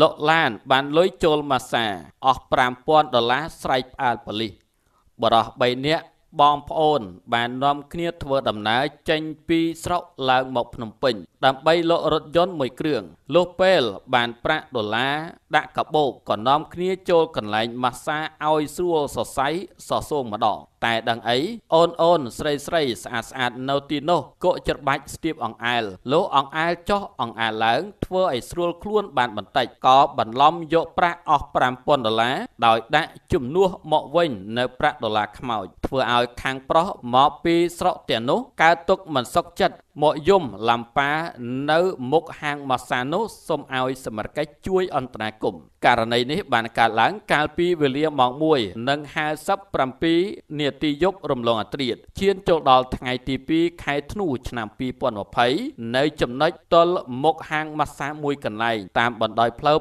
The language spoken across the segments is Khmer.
លោកឡានបានលុយចូលម៉ាសាអស់5000ដុល្លារស្រែកផ្អើលប៉ូលីសបរោះ3នាក់បងប្អូន បាននាំគ្នាធ្វើដំណើរចេញពីស្រុកឡើងមក ភ្នំពេញដើម្បីលក់រថយន្តមួយគ្រឿងលោកពេល បានប្រាក់ដុល្លារដាក់កាបូបក៏នាំគ្នាចូលកន្លែងម៉ាស្សាឲ្យស្រួលសរសៃសរសូងម្ដងតែដឹងអីអូនអូនស្រីស្រីស្អាតស្អាតនៅទីនោះកុកច្របាច់ស្ទាបអង្អែលលោកអង្អែលចុះអង្អែលឡើងធ្វើឲ្យស្រួលខ្លួនបានបន្តិចក៏បន្លំយកប្រាក់អស់5000ដុល្លារដោយដាក់ជំនួសមកវិញនៅប្រាក់ដុល្លារខ្មោចធ្វើឲ្យ ខាងប្រុសមកពីស្រុកទាំងនោះកើតទុកមិនសុខចិត្តមកយមឡាំប៉ានៅមុខហាងម៉ាសាណូសូមឲ្យសមរកិច្ចជួយអន្តរាគមករណីនេះ បានកើតឡើងកាលពីវេលាម៉ោង1:57នាទីយប់រំលងអត្រាតឈានចូលដល់ថ្ងៃទី2ខែធ្នូឆ្នាំ2020នៅចំណុចទល់មុខហាងម៉ាសាមួយកន្លែងតាមបណ្ដោយផ្លូវ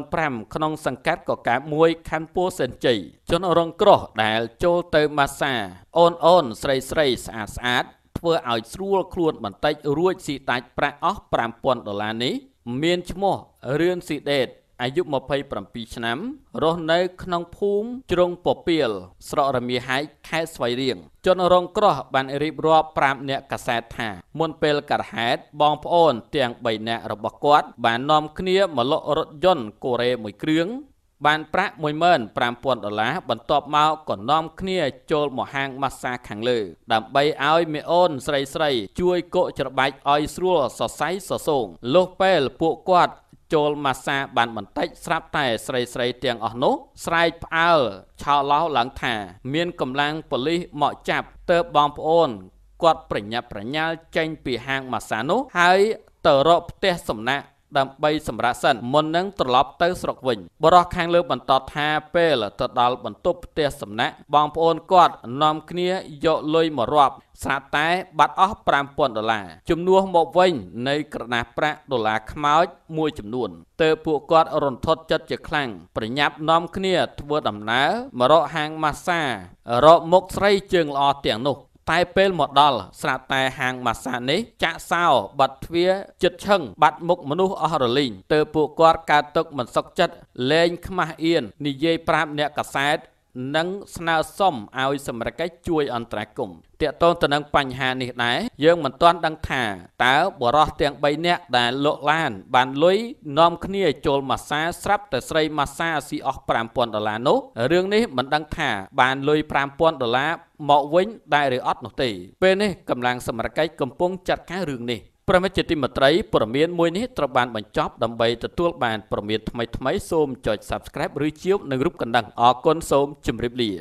2005ក្នុងសង្កាត់កកាប1ខណ្ឌពោធិ៍សេនជ័យជនរងគ្រោះដែលចូលទៅម៉ាសាអូនអូនស្រីស្រីស្អាតស្អាតធ្វើឲ្យស្រួលខ្លួនបន្តិចរួចស៊ីតាច់ប្រាក់អស់5000ដុល្លារនេះ មានឈ្មោះរឿនស៊ីដេតអាយុ27ឆ្នាំ រស់នៅក្នុងភូមិជ្រុងពពាលស្រុករមៀហែកខេត្តស្វាយរៀងជនរងគ្រោះបានរៀបរាប់ប្រាប់អ្នកកាសែតថាមុនពេលកើតហេតុបងប្អូន ទាំង3នាក់របស់គាត់បាននាំគ្នាមកលក់រថយន្តកូរ៉េមួយគ្រឿងបានប្រាក់15000ដុល្លារបន្ទាប់មកក៏នាំគ្នា ចូលមកហាងម៉ាស្សាខាងលើដើម្បីឲ្យមេអូន ស្រីស្រី ជួយកុច្របាច់ឲ្យស្រួលសរសៃសសូងលុះពេល ពួកគាត់ចូលម៉ាស្សា បានបន្តិចស្រាប់តែស្រីស្រីទាំងអស់នោះ ស្រែកផ្អើលឆោឡោឡើងថា មានកម្លាំងប៉ូលីសមកចាប់ទៅបងប្អូន គាត់ប្រញាប់ប្រញាល់ចេញ ពីហាងម៉ាស្សានោះហើយទៅរកផ្ទះសំណាក់ដើម្បីសម្រាប់សិនមុននឹងត្រឡប់ទៅស្រុកវិញបរោះខាងលើ បន្តថាពេលទៅដល់បន្ទប់ផ្ទះសំណាក់បងប្អូនគាត់នាំគ្នាយកលុយមករាប់ស្រាប់តែ បាត់អស់5000ដុល្លារជំនួសមកវិញនៃក្រណាស់ប្រាក់ដុល្លារខ្មោចមួយចំនួនទៅពួកគាត់រន្ធត់ចិត្តជាខ្លាំងប្រញាប់នាំគ្នាធ្វើដំណើរមករកហាងម៉ាស្សារកមុខស្រីជើងល្អទាំងនោះតែពេលមកដល់ស្រាប់តែហាងម៉ាសានេះចាក់សោបាត់ទ្វារចិត្តឈឹងបាត់មុខមនុស្សអស់រលីងទើបពួកគាត់កើតទុកមិនសុខចិត្តលែងខ្មាស់អៀននិយាយប្រាប់អ្នកកសែតនិងស្នើសុំឲ្យសម្រេចកិច្ចជួយអន្តរាគមន៍ទាក់ទងទៅនឹងបញ្ហានេះដែរយើងមិនទាន់ដឹងថាតើបរោះទាំង3នាក់ដែលលោកឡានបានលុយនាំគ្នាចូលម៉ាសាស្រាប់តែស្រីម៉ាសាស៊ីអស់5000ដុល្លារនោះរឿងនេះមិនដឹងថាបានលុយ5000ដុល្លារមកវិញដែរឬអត់នោះទេពេលនេះកម្លាំងសមរកិច្ចកំពុងចាត់ការរឿងនេះព្រមិតជាទីមេត្រីព័ត៌មានមួយនេះត្រូវបានបញ្ចប់ដើម្បីទទួលបានព័ត៌មានថ្មីៗសូមចុច Subscribe ឬជាវនៅរូបកណ្ដឹងអរគុណសូមជម្រាបលា